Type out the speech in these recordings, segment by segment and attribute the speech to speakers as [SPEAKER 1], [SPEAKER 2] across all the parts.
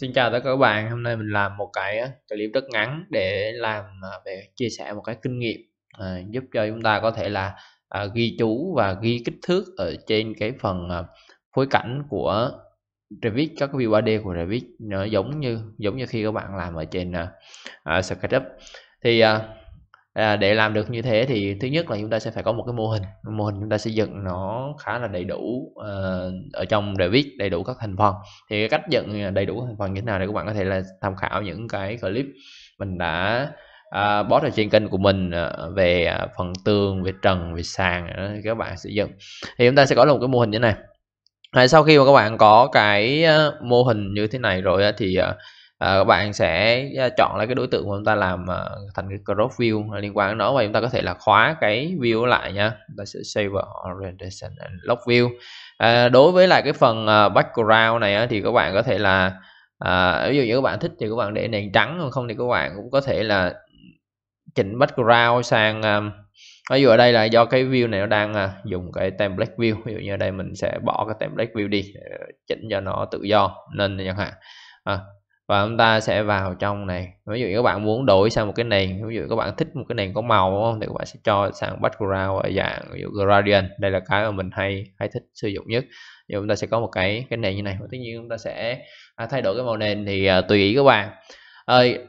[SPEAKER 1] Xin chào tất cả các bạn, hôm nay mình làm một cái clip rất ngắn để làm à, về chia sẻ một cái kinh nghiệm à, giúp cho chúng ta có thể là à, ghi chú và ghi kích thước ở trên cái phần à, phối cảnh của Revit các cái view 3D của Revit nó giống như giống như khi các bạn làm ở trên à, à SketchUp. Thì à, à, để làm được như thế thì thứ nhất là chúng ta sẽ phải có một cái mô hình mô hình chúng ta xây dựng nó khá là đầy đủ uh, ở trong để viết đầy đủ các thành phần thì cái cách dựng đầy đủ thành phần như thế nào thì các bạn có thể là tham khảo những cái clip mình đã uh, post ở trên kênh của mình uh, về uh, phần tường về trần về sàn ờ, các bạn sử dụng thì chúng ta sẽ có được một cái mô hình như thế này sau khi mà các bạn có cái mô hình như thế này rồi thì các ờ, bạn sẽ ờ, chọn lại cái đối tượng mà chúng ta làm ờ, thành cái crop view liên quan đến nó và chúng ta có thể là khóa cái view lại nha chúng ta sẽ save orientation and lock view à, đối với lại cái phần background này thì các bạn có thể là à, ví dụ như các bạn thích thì các bạn để nền trắng không thì các bạn cũng có thể là chỉnh background sang um, ví dụ ở đây là do cái view này nó đang dùng cái template view ví dụ như ở đây mình sẽ bỏ cái template view đi chỉnh cho nó tự do nên chẳng hạn à, và chúng ta sẽ vào trong này ví dụ các bạn muốn đổi sang một cái nền ví dụ các bạn thích một cái nền có màu đúng không thì các bạn sẽ cho sang background ở dạng ví dụ gradient đây là cái mà mình hay hay thích sử dụng nhất thì chúng ta sẽ có một cái cái nền như này và tất nhiên chúng ta sẽ à, thay đổi cái màu nền thì à, tùy ý các bạn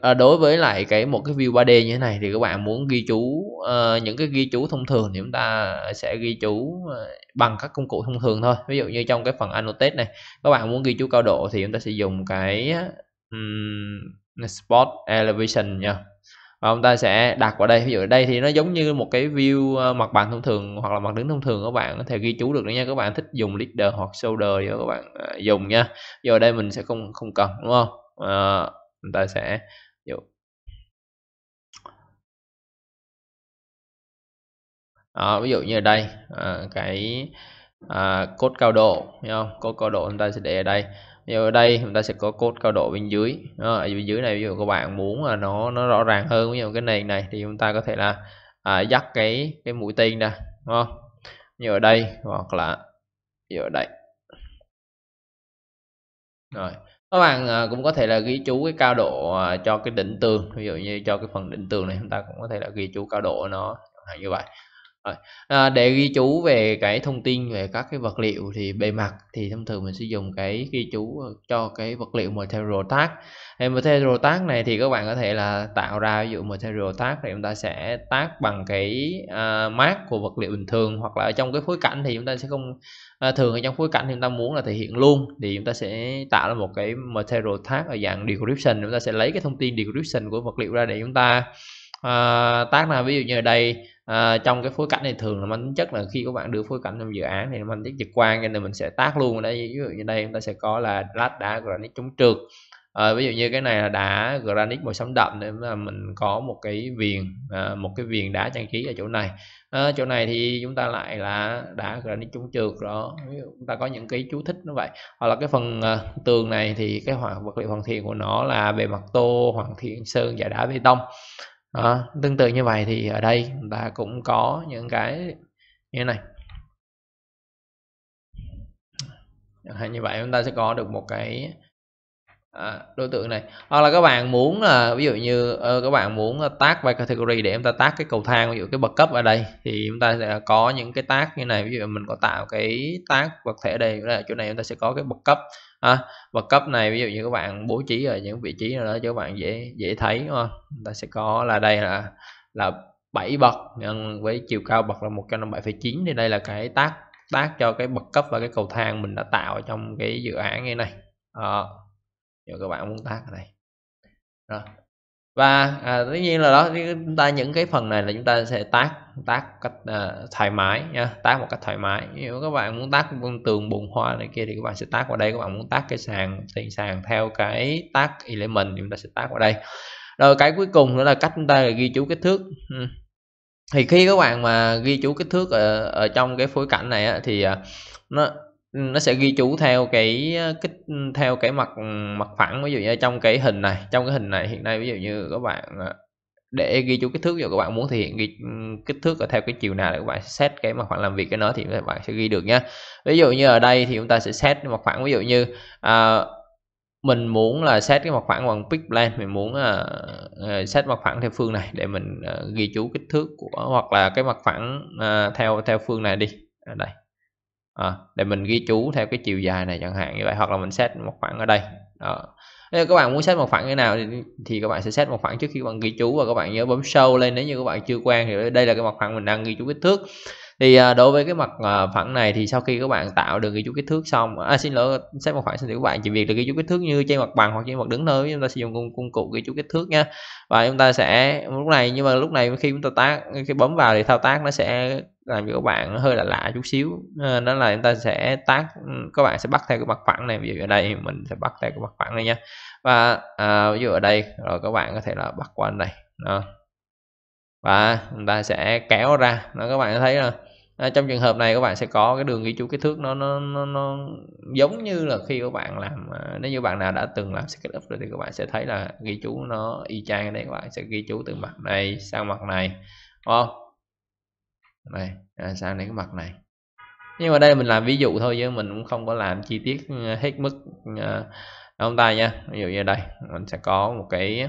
[SPEAKER 1] à, đối với lại cái một cái view 3D như thế này thì các bạn muốn ghi chú uh, những cái ghi chú thông thường thì chúng ta sẽ ghi chú ờ, bằng các công cụ thông thường thôi ví dụ như trong cái phần annotate này các bạn muốn ghi chú cao độ thì chúng ta sẽ dùng cái um, spot elevation nha và chúng ta sẽ đặt vào đây ví dụ ở đây thì nó giống như một cái view ờ, mặt bằng thông thường hoặc là mặt đứng thông thường các bạn có thể ghi chú được đấy nha các bạn thích dùng leader hoặc shoulder cho các bạn ờ, dùng nha giờ đây mình sẽ không không cần đúng không à, ờ, chúng ta sẽ dụ à, ví dụ như ở đây à, cái à, cốt cao độ nha cốt cao độ chúng ta sẽ để ở đây thì ở đây chúng ta sẽ có cốt cao độ bên dưới à, ở bên dưới này ví dụ các bạn muốn là nó nó rõ ràng hơn ví dụ cái nền này thì chúng ta có thể là à, dắt cái cái mũi tên ra đúng không như ở đây hoặc là như ở đây rồi các bạn à, cũng có thể là ghi chú cái cao độ à, cho cái đỉnh tường ví dụ như cho cái phần đỉnh tường này chúng ta cũng có thể là ghi chú cao độ nó như vậy À, để ghi chú về cái thông tin về các cái vật liệu thì bề mặt thì thông thường mình sử dụng cái ghi chú ờ, cho cái vật liệu material tag. Material tag này thì các bạn có thể là tạo ra ví dụ material tag thì chúng ta sẽ tag bằng cái à, mát của vật liệu bình thường hoặc là ở trong cái phối cảnh thì chúng ta sẽ không à, thường ở trong phối cảnh thì chúng ta muốn là thể hiện luôn thì chúng ta sẽ tạo ra một cái material tag ở dạng description chúng ta sẽ lấy cái thông tin description của vật liệu ra để chúng ta à, tác là ví dụ như ở đây à, trong cái phối cảnh này thường là mang tính chất là khi các bạn đưa phối cảnh trong dự án thì nó mang tính trực quan nên là mình sẽ tác luôn ở đây ví dụ như đây chúng ta sẽ có là lát đá granite chống trượt à, ví dụ như cái này là đá granite màu xám đậm nên là mình có một cái viền à, một cái viền đá trang trí ở chỗ này à, chỗ này thì chúng ta lại là đá granite chống trượt đó chúng ta có những cái chú thích như vậy hoặc là cái phần à, tường này thì cái hoạt vật liệu hoàn thiện của nó là bề mặt tô hoàn thiện sơn và đá bê tông đó, tương tự như vậy thì ở đây chúng ta cũng có những cái như này chẳng hạn như vậy chúng ta sẽ có được một cái à, đối tượng này hoặc là các bạn muốn là ví dụ như uh, các bạn muốn à, tác by category để chúng ta tác cái cầu thang ví dụ cái bậc cấp ở đây thì chúng ta sẽ có những cái tác như này ví dụ mình có tạo cái tác vật thể đây là chỗ này chúng ta sẽ có cái bậc cấp à, bậc cấp này ví dụ như các bạn bố trí ở những vị trí nào đó cho các bạn dễ dễ thấy đúng không chúng ta sẽ có là đây là là 7 bậc nhân với chiều cao bậc là 157,9 thì đây là cái tác tác cho cái bậc cấp và cái cầu thang mình đã tạo trong cái dự án như này à, cho các bạn muốn tác ở đây rồi và à, tất nhiên là đó chúng ta những cái phần này là chúng ta sẽ tác tác cách à, thoải mái nha tác một cách thoải mái nếu các bạn muốn tác con tường bùn hoa này kia thì các bạn sẽ tác vào đây các bạn muốn tác cái sàn thì sàn theo cái tác element thì chúng ta sẽ tác vào đây rồi cái cuối cùng nữa là cách chúng ta ghi chú kích thước ừ. thì khi các bạn mà ghi chú kích thước ở, ở trong cái phối cảnh này á, thì à, nó nó sẽ ghi chú theo cái ờ, kích ừ, theo cái mặt ừ, mặt phẳng ví dụ như trong cái hình này trong cái hình này hiện nay ví dụ như các bạn ờ, để ghi chú kích thước rồi các bạn muốn thể hiện ghi ừ, kích thước ở theo cái chiều nào để các bạn set cái mặt phẳng làm việc cái nó thì các bạn sẽ ghi được nhé ví dụ như ở đây thì chúng ta sẽ set mặt phẳng ví dụ như à, mình muốn là set cái mặt phẳng bằng pick plan mình muốn à, set mặt phẳng theo phương này để mình à, ghi chú kích thước của hoặc là cái mặt phẳng à, theo theo phương này đi ở đây à, để mình ghi chú theo cái chiều dài này chẳng hạn như vậy hoặc là mình set một khoảng ở đây đó. Nếu các bạn muốn set một khoảng như nào thì, thì các bạn sẽ set một khoảng trước khi bạn ghi chú và các bạn nhớ bấm sâu lên nếu như các bạn chưa quen thì đây là cái mặt phẳng mình đang ghi chú kích thước thì à, đối với cái mặt à, phẳng này thì sau khi các bạn tạo được ghi chú kích thước xong à, xin lỗi set một khoảng xin lỗi các bạn chỉ việc được ghi chú kích thước như trên mặt bằng hoặc trên mặt đứng thôi chúng ta sử dụng công, công cụ ghi chú kích thước nha và chúng ta sẽ lúc này nhưng mà lúc này khi chúng ta tác khi bấm vào thì thao tác nó sẽ làm cho các bạn hơi là lạ chút xíu ờ, đó là chúng ta sẽ tác ừ, các bạn sẽ bắt theo cái mặt phẳng này ví dụ ở đây mình sẽ bắt theo cái mặt phẳng này nha và à, ví dụ ở đây rồi các bạn có thể là bắt qua này đó. và chúng ta sẽ kéo ra nó các bạn thấy là trong trường hợp này các bạn sẽ có cái đường ghi chú kích thước nó nó nó, nó giống như là khi các bạn làm à, nếu như bạn nào đã từng làm SketchUp rồi thì các bạn sẽ thấy là ghi chú nó y chang ở đây các bạn sẽ ghi chú từ mặt này sang mặt này đúng không này à, sang đến cái mặt này nhưng mà đây mình làm ví dụ thôi chứ mình cũng không có làm chi tiết ừ, hết mức ừ, ông ta nha ví dụ như đây mình sẽ có một cái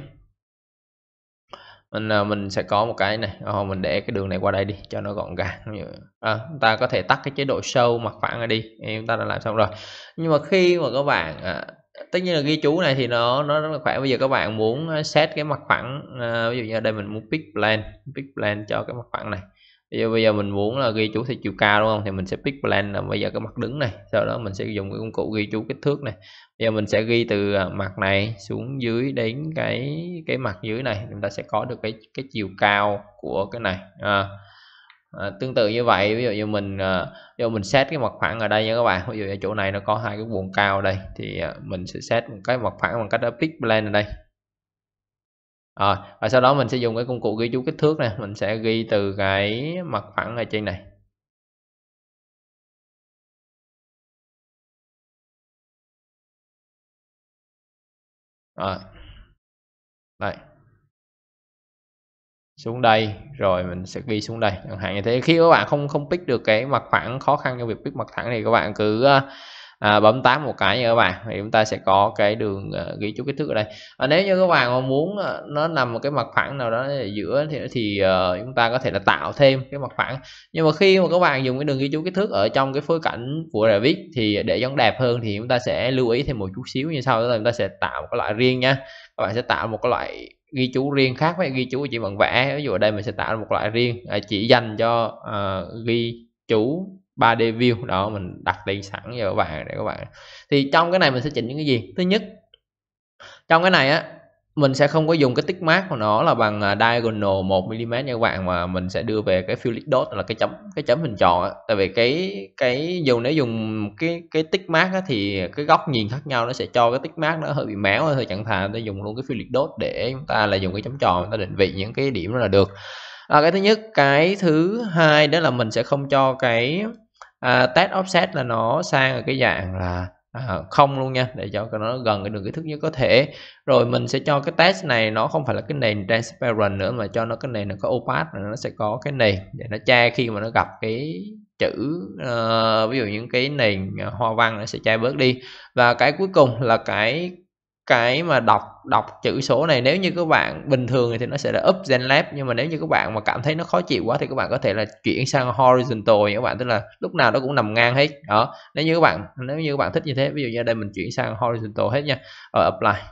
[SPEAKER 1] mình à, mình sẽ có một cái này oh, mình để cái đường này qua đây đi cho nó gọn gàng à, chúng ta có thể tắt cái chế độ sâu mặt phẳng này đi chúng ta đã làm xong rồi nhưng mà khi mà các bạn à, tất nhiên là ghi chú này thì nó nó rất là khỏe bây giờ các bạn muốn à, set cái mặt phẳng à, ví dụ như ở đây mình muốn pick plan pick plan cho cái mặt phẳng này bây giờ, bây giờ mình muốn là ghi chú theo chiều cao đúng không thì mình sẽ pick plan là bây giờ cái mặt đứng này sau đó mình sẽ dùng cái công cụ ghi chú kích thước này bây giờ mình sẽ ghi từ à, mặt này xuống dưới đến cái cái mặt dưới này chúng ta sẽ có được cái cái chiều cao của cái này à, à, tương tự như vậy ví dụ như mình à, ví dụ mình xét cái mặt phẳng ở đây nha các bạn ví dụ ở chỗ này nó có hai cái buồng cao ở đây thì à, mình sẽ xét một cái mặt phẳng bằng cách pick plan ở đây à, và sau đó mình sẽ dùng cái công cụ ghi chú kích thước này mình sẽ ghi từ cái mặt phẳng ở trên này à, đây xuống đây rồi mình sẽ ghi xuống đây chẳng hạn như thế khi các bạn không không pick được cái mặt phẳng khó khăn trong việc pick mặt thẳng thì các bạn cứ ờ, à, bấm tám một cái nha các bạn thì chúng ta sẽ có cái đường uh, ghi chú kích thước ở đây à, nếu như các bạn muốn ờ, nó nằm một cái mặt phẳng nào đó ở giữa thì, thì uh, chúng ta có thể là tạo thêm cái mặt phẳng nhưng mà khi mà các bạn dùng cái đường ghi chú kích thước ở trong cái phối cảnh của Revit thì để cho đẹp hơn thì chúng ta sẽ lưu ý thêm một chút xíu như sau đó là chúng ta sẽ tạo một cái loại riêng nha các bạn sẽ tạo một cái loại ghi chú riêng khác với ghi chú chỉ bằng vẽ ví dụ ở đây mình sẽ tạo một loại riêng à, chỉ dành cho uh, ghi chú 3D view đó mình đặt đầy sẵn cho các bạn để các bạn thì trong cái này mình sẽ chỉnh những cái gì thứ nhất trong cái này á mình sẽ không có dùng cái tích mát của nó là bằng à, diagonal 1 mm nha các bạn mà mình sẽ đưa về cái fill dot là cái chấm cái chấm hình tròn á tại vì cái cái dù nếu dùng cái cái tích mát á, thì cái góc nhìn khác nhau nó sẽ cho cái tích mát nó hơi bị méo hơi chẳng thà ta dùng luôn cái fill dot để chúng ta là dùng cái chấm tròn ta định vị những cái điểm đó là được à, cái thứ nhất cái thứ hai đó là mình sẽ không cho cái à, test offset là nó sang ở cái dạng là à, không luôn nha để cho nó gần cái đường kích thước nhất có thể rồi mình sẽ cho cái test này nó không phải là cái nền transparent nữa mà cho nó cái nền nó có opaque nó sẽ có cái nền để nó che khi mà nó gặp cái chữ uh, ví dụ những cái nền hoa văn nó sẽ che bớt đi và cái cuối cùng là cái cái mà đọc đọc chữ số này nếu như các bạn bình thường thì nó sẽ là up gen left nhưng mà nếu như các bạn mà cảm thấy nó khó chịu quá thì các bạn có thể là chuyển sang horizontal nha các bạn tức là lúc nào nó cũng nằm ngang hết đó nếu như các bạn nếu như các bạn thích như thế ví dụ như đây mình chuyển sang horizontal hết nha ở apply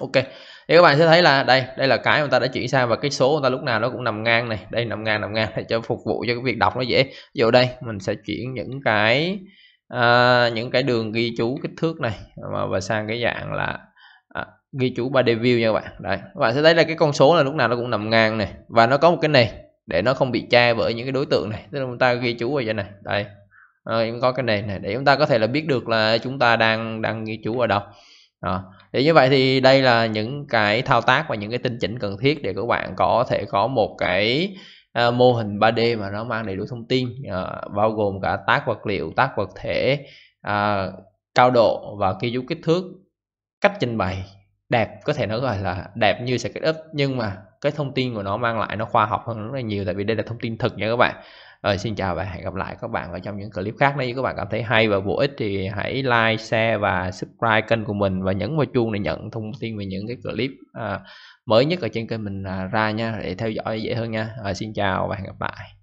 [SPEAKER 1] ok thì các bạn sẽ thấy là đây đây là cái người ta đã chuyển sang và cái số người ta lúc nào nó cũng nằm ngang này đây nằm ngang nằm ngang để cho phục vụ cho cái việc đọc nó dễ ví dụ đây mình sẽ chuyển những cái à, những cái đường ghi chú kích thước này và sang cái dạng là ghi chủ 3D view nha các bạn đấy các bạn sẽ thấy là cái con số là lúc nào nó cũng nằm ngang này và nó có một cái này để nó không bị che bởi những cái đối tượng này tức là chúng ta ghi chú ở trên này đây à, chúng có cái này này để chúng ta có thể là biết được là chúng ta đang đang ghi chú ở đâu đó. Để như vậy thì đây là những cái thao tác và những cái tinh chỉnh cần thiết để các bạn có thể có một cái à, mô hình 3D mà nó mang đầy đủ thông tin à, bao gồm cả tác vật liệu, tác vật thể, à, cao độ và ghi chú kích thước, cách trình bày đẹp có thể nói gọi là đẹp như Secret Up nhưng mà cái thông tin của nó mang lại nó khoa học hơn rất là nhiều tại vì đây là thông tin thực nha các bạn rồi xin chào và hẹn gặp lại các bạn ở trong những clip khác nếu các bạn cảm thấy hay và bổ ích thì hãy like share và subscribe kênh của mình và nhấn vào chuông để nhận thông tin về những cái clip à, mới nhất ở trên kênh mình à, ra nha để theo dõi dễ hơn nha rồi xin chào và hẹn gặp lại